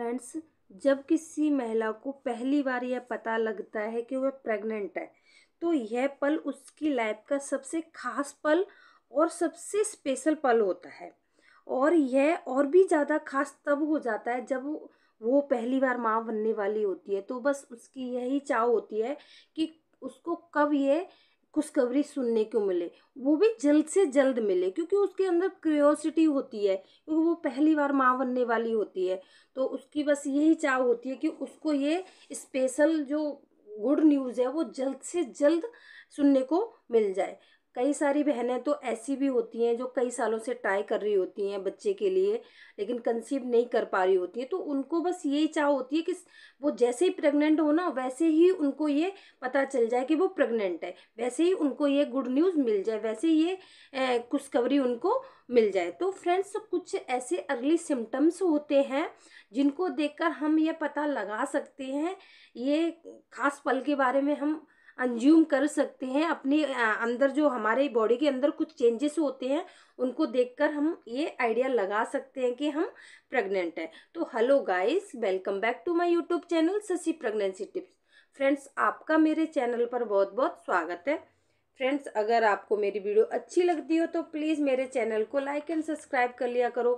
friends जब किसी महिला को पहली बार यह पता लगता है कि वह प्रेग्नेंट है तो यह पल उसकी लाइफ का सबसे खास पल और सबसे स्पेशल पल होता है और यह और भी ज़्यादा खास तब हो जाता है जब वो पहली बार माँ बनने वाली होती है तो बस उसकी यही चाह होती है कि उसको कब ये खुशखबरी सुनने को मिले वो भी जल्द से जल्द मिले क्योंकि उसके अंदर क्रियोसिटी होती है क्योंकि वो पहली बार माँ बनने वाली होती है तो उसकी बस यही चाह होती है कि उसको ये स्पेशल जो गुड न्यूज़ है वो जल्द से जल्द सुनने को मिल जाए कई सारी बहनें तो ऐसी भी होती हैं जो कई सालों से ट्राई कर रही होती हैं बच्चे के लिए लेकिन कंसीव नहीं कर पा रही होती हैं तो उनको बस यही चाह होती है कि वो जैसे ही प्रेग्नेंट हो ना वैसे ही उनको ये पता चल जाए कि वो प्रेग्नेंट है वैसे ही उनको ये गुड न्यूज़ मिल जाए वैसे ही ये खुशखबरी उनको मिल जाए तो फ्रेंड्स कुछ ऐसे अर्ली सिम्टम्स होते हैं जिनको देख हम ये पता लगा सकते हैं ये खास पल के बारे में हम अंज्यूम कर सकते हैं अपने अंदर जो हमारे बॉडी के अंदर कुछ चेंजेस होते हैं उनको देखकर हम ये आइडिया लगा सकते हैं कि हम प्रेग्नेंट हैं तो hello guys welcome back to my YouTube channel ससी प्रेगनेंसी टिप्स फ्रेंड्स आपका मेरे चैनल पर बहुत बहुत स्वागत है फ्रेंड्स अगर आपको मेरी वीडियो अच्छी लगती हो तो प्लीज़ मेरे चैनल को लाइक एंड सब्सक्राइब कर लिया करो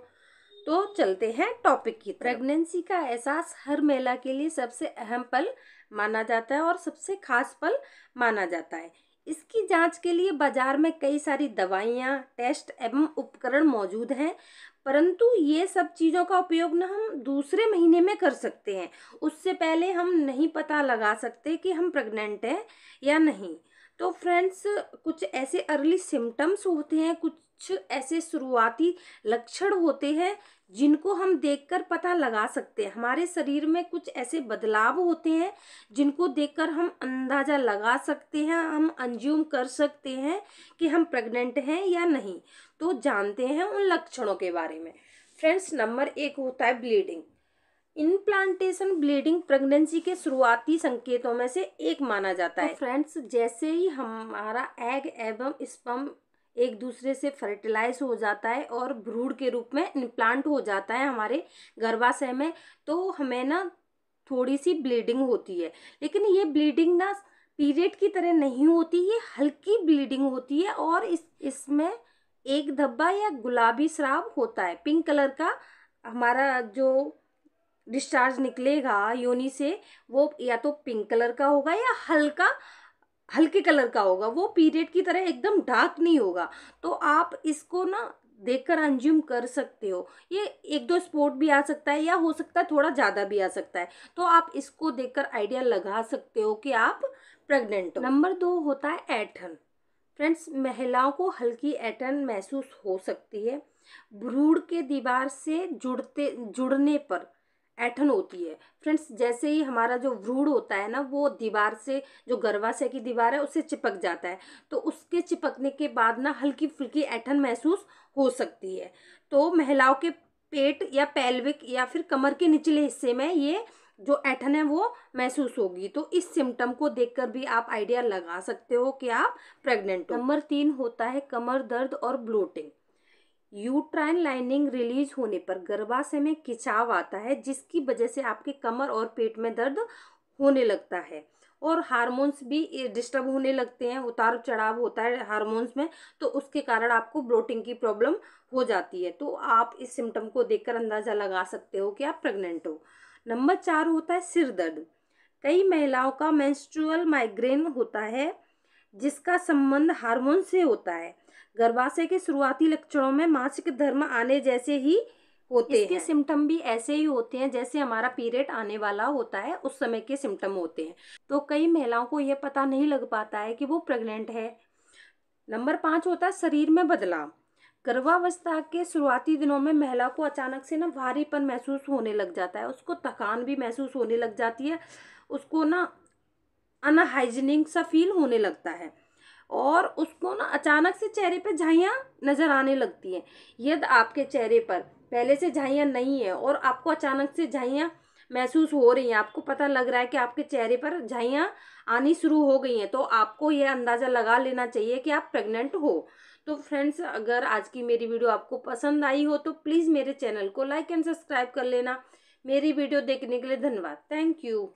तो चलते हैं टॉपिक की प्रेगनेंसी का एहसास हर महिला के लिए सबसे अहम पल माना जाता है और सबसे खास फल माना जाता है इसकी जांच के लिए बाजार में कई सारी दवाइयाँ टेस्ट एवं उपकरण मौजूद हैं परंतु ये सब चीज़ों का उपयोग ना हम दूसरे महीने में कर सकते हैं उससे पहले हम नहीं पता लगा सकते कि हम प्रेग्नेंट हैं या नहीं तो फ्रेंड्स कुछ ऐसे अर्ली सिम्टम्स होते हैं कुछ ऐसे शुरुआती लक्षण होते हैं जिनको हम देखकर पता लगा सकते हैं हमारे शरीर में कुछ ऐसे बदलाव होते हैं जिनको देखकर हम अंदाज़ा लगा सकते हैं हम अंज्यूम कर सकते हैं कि हम प्रेग्नेंट हैं या नहीं तो जानते हैं उन लक्षणों के बारे में फ्रेंड्स नंबर एक होता है ब्लीडिंग इनप्लांटेशन ब्लीडिंग प्रेगनेंसी के शुरुआती संकेतों में से एक माना जाता तो है फ्रेंड्स जैसे ही हमारा एग एवं स्पम एक दूसरे से फर्टिलाइज हो जाता है और भ्रूण के रूप में इम्प्लांट हो जाता है हमारे गर्भाशय में तो हमें ना थोड़ी सी ब्लीडिंग होती है लेकिन ये ब्लीडिंग ना पीरियड की तरह नहीं होती ये हल्की ब्लीडिंग होती है और इस इसमें एक धब्बा या गुलाबी श्राव होता है पिंक कलर का हमारा जो डिस्चार्ज निकलेगा योनि से वो या तो पिंक कलर का होगा या हल्का हल्के कलर का होगा वो पीरियड की तरह एकदम डार्क नहीं होगा तो आप इसको ना देखकर अंज्यूम कर सकते हो ये एक दो स्पॉट भी आ सकता है या हो सकता है थोड़ा ज़्यादा भी आ सकता है तो आप इसको देखकर आइडिया लगा सकते हो कि आप प्रेग्नेंट हो नंबर दो होता है ऐठन फ्रेंड्स महिलाओं को हल्की ऐठन महसूस हो सकती है ब्रूड के दीवार से जुड़ते जुड़ने पर ऐठन होती है फ्रेंड्स जैसे ही हमारा जो व्रूड होता है ना वो दीवार से जो गर्भाशय की दीवार है उससे चिपक जाता है तो उसके चिपकने के बाद ना हल्की फुल्की ऐठन महसूस हो सकती है तो महिलाओं के पेट या पैल्विक या फिर कमर के निचले हिस्से में ये जो ऐठन है वो महसूस होगी तो इस सिम्टम को देखकर भी आप आइडिया लगा सकते हो कि आप प्रेग्नेंट हो नंबर तीन होता है कमर दर्द और ब्लोटिंग यूट्राइन लाइनिंग रिलीज होने पर गर्भाशय में खिंचाव आता है जिसकी वजह से आपके कमर और पेट में दर्द होने लगता है और हार्मोन्स भी डिस्टर्ब होने लगते हैं उतार चढ़ाव होता है हार्मोन्स में तो उसके कारण आपको ब्लोटिंग की प्रॉब्लम हो जाती है तो आप इस सिम्टम को देखकर अंदाज़ा लगा सकते हो कि आप प्रेग्नेंट हो नंबर चार होता है सिर दर्द कई महिलाओं का मेंस्ट्रुअल माइग्रेन होता है जिसका संबंध हार्मोन से होता है गर्भाशय के शुरुआती लक्षणों में मासिक धर्म आने जैसे ही होते इसके हैं सिम्टम भी ऐसे ही होते हैं जैसे हमारा पीरियड आने वाला होता है उस समय के सिम्टम होते हैं तो कई महिलाओं को यह पता नहीं लग पाता है कि वो प्रेग्नेंट है नंबर पाँच होता है शरीर में बदलाव गर्भावस्था के शुरुआती दिनों में महिला को अचानक से ना भारीपन महसूस होने लग जाता है उसको थकान भी महसूस होने लग जाती है उसको ना अनहाइजीनिक सा फील होने लगता है और उसको ना अचानक से चेहरे पे झाइयाँ नज़र आने लगती हैं यदि आपके चेहरे पर पहले से झाइयाँ नहीं है और आपको अचानक से झाइयाँ महसूस हो रही हैं आपको पता लग रहा है कि आपके चेहरे पर झाइयाँ आनी शुरू हो गई हैं तो आपको यह अंदाज़ा लगा लेना चाहिए कि आप प्रेग्नेंट हो तो फ्रेंड्स अगर आज की मेरी वीडियो आपको पसंद आई हो तो प्लीज़ मेरे चैनल को लाइक एंड सब्सक्राइब कर लेना मेरी वीडियो देखने के लिए धन्यवाद थैंक यू